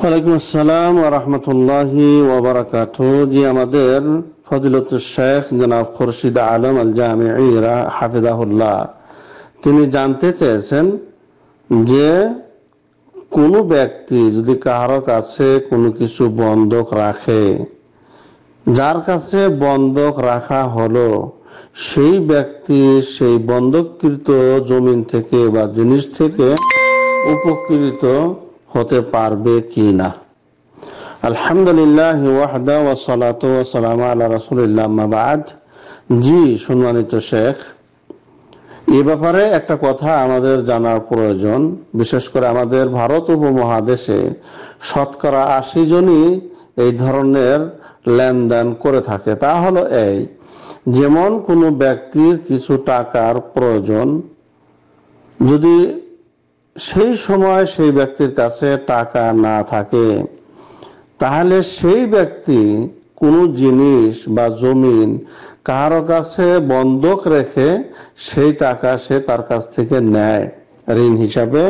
ওয়ালাইকুম আসসালাম রাহমাতুল্লাহি ওয়া বারাকাতুহু জি আমাদের ফজিলত শেখ জনাব খুরশিদ আলম আল জামিরা হাফিজাহুল্লাহ তিনি জানতে চেয়েছেন যে কোনো ব্যক্তি যদি কারো কাছে কোনো কিছু বন্ধক রাখে যার কাছে বন্ধক রাখা হলো সেই ব্যক্তি সেই বন্ধককৃত জমিন থেকে বা জিনিস থেকে উপকৃত হতে পারবে কি না আলহামদুলিল্লাহ ওয়াহদা ওয়া সালাতু ওয়া সালামু আলা রাসূলিল্লাহ মাবাদ জি সম্মানিত শেখ এ ব্যাপারে একটা কথা আমাদের জানার প্রয়োজন বিশেষ করে আমাদের ভারত উপমহাদেশে শতকরা আশি জনই এই ধরনের লেনদেন করে থাকে তা হলো এই যেমন কোনো ব্যক্তির কিছু টাকার প্রয়োজন যদি সেই সময় সেই ব্যক্তির কাছে টাকা না থাকে তাহলে সেই ব্যক্তি কোনো জিনিস বা জমিন কারো কাছে বন্ধক রেখে সেই টাকা সে তার কাছ থেকে নেয় ঋণ হিসাবে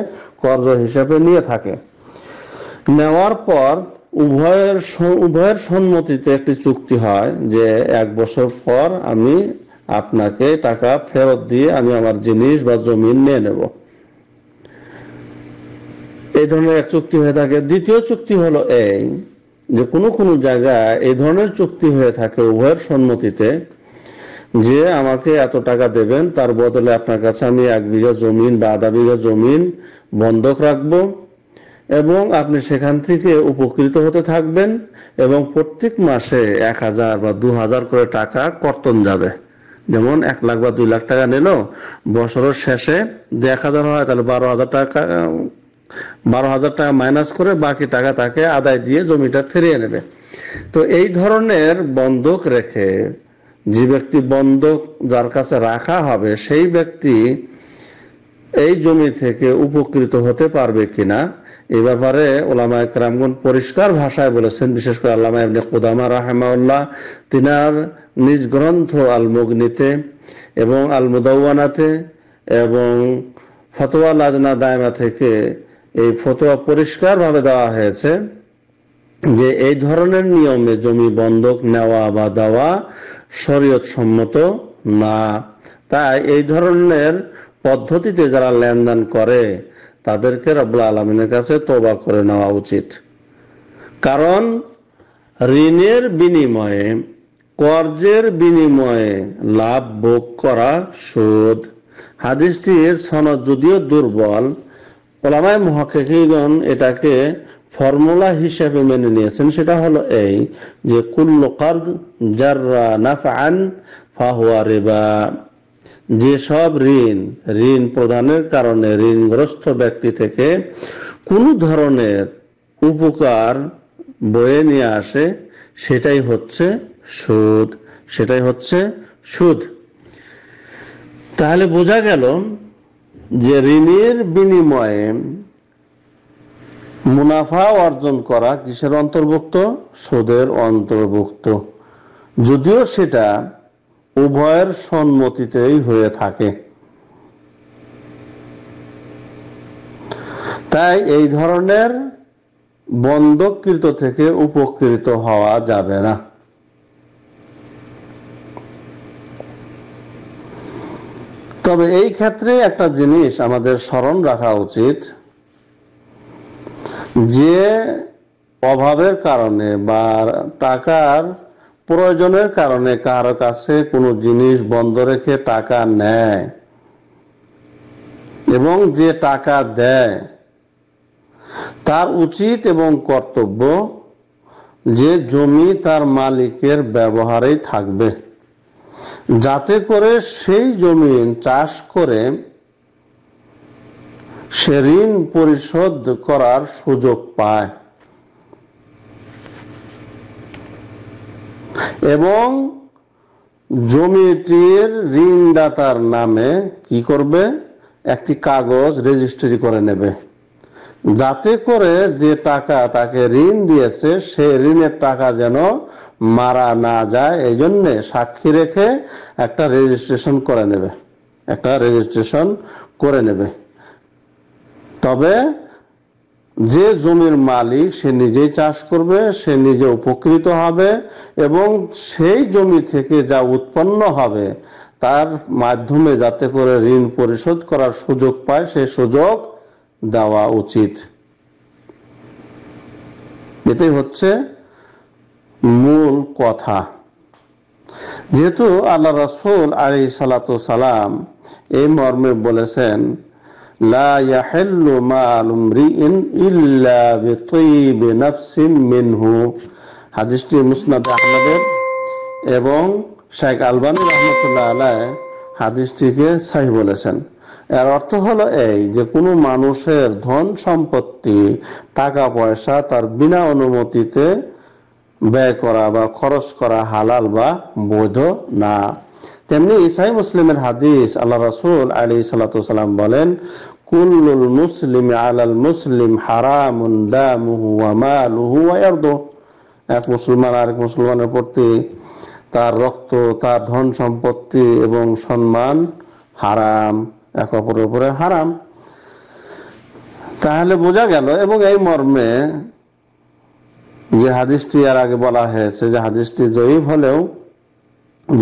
কর্জ হিসাবে নিয়ে থাকে নেওয়ার পর উভয়ের উভয়ের সম্মতিতে একটি চুক্তি হয় যে এক বছর পর আমি আপনাকে টাকা ফেরত দিয়ে আমি আমার জিনিস বা জমিন নিয়ে নেব এই ধরনের এক চুক্তি হয়ে থাকে দ্বিতীয় চুক্তি হলো এই যে কোনো কোনো জায়গায় এই ধরনের চুক্তি হয়ে থাকে উভয়ের সম্মতিতে যে আমাকে এত টাকা দেবেন তার বদলে আপনার কাছে আমি এক বিঘা জমিন বা আধা বিঘা জমিন বন্ধক রাখব এবং আপনি সেখান থেকে উপকৃত হতে থাকবেন এবং প্রত্যেক মাসে এক হাজার বা দু হাজার করে টাকা কর্তন যাবে যেমন এক লাখ বা দুই লাখ টাকা নিল বছরের শেষে দু এক হাজার হয় তাহলে বারো হাজার টাকা বারো হাজার টাকা মাইনাস করে বাকি টাকা তাকে আদায় দিয়ে জমিটা ফিরিয়ে নেবে তো এই ধরনের বন্ধক রেখে যে ব্যক্তি বন্ধক যার কাছে রাখা হবে সেই ব্যক্তি এই জমি থেকে উপকৃত হতে পারবে কিনা এ ব্যাপারে ওলামা একরামগুন পরিষ্কার ভাষায় বলেছেন বিশেষ করে আল্লামা এমনি কুদামা রাহেমাউল্লাহ তিনার নিজ গ্রন্থ আলমগ্নিতে এবং আল এবং ফতোয়া লাজনা দায়মা থেকে এই ফতোয়া পরিষ্কারভাবে দেওয়া হয়েছে যে এই ধরনের নিয়মে জমি বন্ধক নেওয়া বা দেওয়া শরীয়ত সম্মত না তাই এই ধরনের পদ্ধতিতে যারা লেনদেন করে তাদেরকে রব্লা আলমিনের কাছে তোবা করে নেওয়া উচিত কারণ ঋণের বিনিময়ে কর্জের বিনিময়ে লাভ ভোগ করা সুদ হাদিসটির সনদ যদিও দুর্বল ওলামায় মহাকিগণ এটাকে ফর্মুলা হিসেবে মেনে নিয়েছেন সেটা হলো এই যে কুল্ল কার্দ জাররা নাফান ফাহুয়া বা যেসব ঋণ ঋণ প্রদানের কারণে ঋণগ্রস্ত ব্যক্তি থেকে কোনো ধরনের উপকার বয়ে নিয়ে আসে সেটাই হচ্ছে সুদ সেটাই হচ্ছে সুদ তাহলে বোঝা গেল যে ঋণের বিনিময়ে মুনাফা অর্জন করা কিসের অন্তর্ভুক্ত সুদের অন্তর্ভুক্ত যদিও সেটা উভয়ের সম্মতিতেই হয়ে থাকে তাই এই ধরনের বন্ধকৃত থেকে উপকৃত হওয়া যাবে না তবে এই ক্ষেত্রে একটা জিনিস আমাদের স্মরণ রাখা উচিত যে অভাবের কারণে বা টাকার প্রয়োজনের কারণে কারো কাছে কোনো জিনিস বন্ধ রেখে টাকা নেয় এবং যে টাকা দেয় তার উচিত এবং কর্তব্য যে জমি তার মালিকের ব্যবহারেই থাকবে যাতে করে সেই জমি চাষ করে সে ঋণ পরিশোধ করার সুযোগ পায় এবং জমিটির ঋণদাতার নামে কি করবে একটি কাগজ রেজিস্ট্রি করে নেবে যাতে করে যে টাকা তাকে ঋণ দিয়েছে সে ঋণের টাকা যেন মারা না যায় এই জন্যে সাক্ষী রেখে একটা রেজিস্ট্রেশন করে নেবে একটা রেজিস্ট্রেশন করে নেবে তবে যে জমির মালিক সে নিজেই চাষ করবে সে নিজে উপকৃত হবে এবং সেই জমি থেকে যা উৎপন্ন হবে তার মাধ্যমে যাতে করে ঋণ পরিশোধ করার সুযোগ পায় সেই সুযোগ দেওয়া উচিত এটাই হচ্ছে মূল কথা যেহেতু আল্লাহ রসুল আলি সালাতু সালাম এই মর্মে বলেছেন হাদিসটি এবং শেখ আলবানী রহমতুল্লাহ হাদিসটিকে সাহি বলেছেন এর অর্থ হলো এই যে কোনো মানুষের ধন সম্পত্তি টাকা পয়সা তার বিনা অনুমতিতে ব্যয় করা বা খরচ করা হালাল বা বৈধ না তেমনি ইসাই মুসলিমের হাদিস আল্লাহ রাসুল আলী সালাতাম বলেন কুল্লুল মুসলিম আলাল মুসলিম হারামুন দামুহু ওয়া মালুহু এক মুসলমান আরেক মুসলমানের প্রতি তার রক্ত তার ধন সম্পত্তি এবং সম্মান হারাম এক অপরের উপরে হারাম তাহলে বোঝা গেল এবং এই মর্মে যে হাদিসটি আর আগে বলা হয়েছে যে হাদিসটি জয়ীব হলেও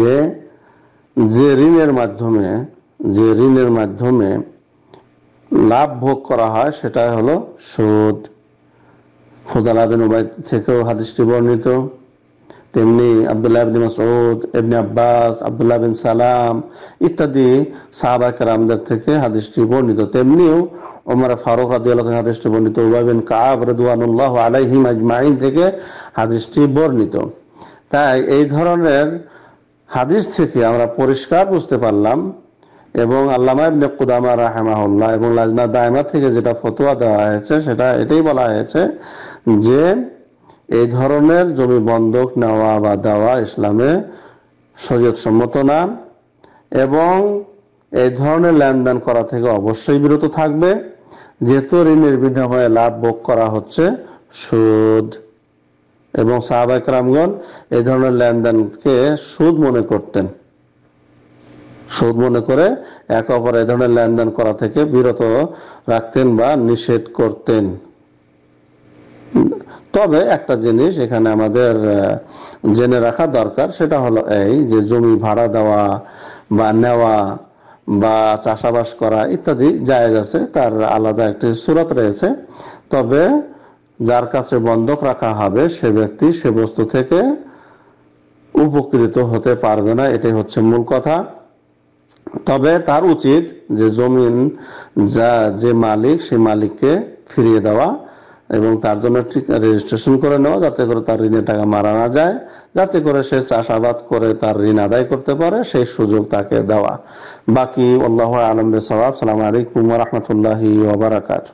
যে যে ঋণের মাধ্যমে যে ঋণের মাধ্যমে লাভ ভোগ করা হয় সেটা হলো সুদ খোদা উবাই থেকেও হাদিসটি বর্ণিত তেমনি আবদুল্লাহ ইবনে মাসউদ ইবনে আব্বাস আবদুল্লাহ বিন সালাম ইত্যাদি সাহাবা কেরামদের থেকে হাদিসটি বর্ণিত তেমনিও ওমর ফারুক রাদিয়াল্লাহু হাদিসটি বর্ণিত উবাই বিন কাব রাদিয়াল্লাহু আলাইহিম আজমাইন থেকে হাদিসটি বর্ণিত তাই এই ধরনের হাদিস থেকে আমরা পরিষ্কার বুঝতে পারলাম এবং আল্লামা ইবনে কুদামা রাহিমাহুল্লাহ এবং লাজনা দাইমা থেকে যেটা ফতোয়া দেওয়া হয়েছে সেটা এটাই বলা হয়েছে যে এই ধরনের জমি বন্ধক নেওয়া বা দেওয়া ইসলামে শরীয়ত সম্মত না এবং এই ধরনের লেনদেন করা থেকে অবশ্যই বিরত থাকবে যেহেতু ঋণের বিনিময়ে লাভ ভোগ করা হচ্ছে সুদ এবং রামগণ এই ধরনের লেনদেনকে সুদ মনে করতেন সুদ মনে করে এক অপর এ ধরনের লেনদেন করা থেকে বিরত রাখতেন বা নিষেধ করতেন তবে একটা জিনিস এখানে আমাদের জেনে রাখা দরকার সেটা হলো এই যে জমি ভাড়া দেওয়া বা নেওয়া বা চাষাবাস করা ইত্যাদি জায়গা আছে তার আলাদা একটি সুরত রয়েছে তবে যার কাছে বন্ধক রাখা হবে সে ব্যক্তি সে বস্তু থেকে উপকৃত হতে পারবে না এটাই হচ্ছে মূল কথা তবে তার উচিত যে জমিন যা যে মালিক সে মালিককে ফিরিয়ে দেওয়া এবং তার জন্য ঠিক রেজিস্ট্রেশন করে নেওয়া যাতে করে তার ঋণের টাকা মারা না যায় যাতে করে সে চাষাবাদ করে তার ঋণ আদায় করতে পারে সেই সুযোগ তাকে দেওয়া বাকি আল্লাহ আলম সালাম আলাইকুম রহমতুল্লাহ ওবরাকাত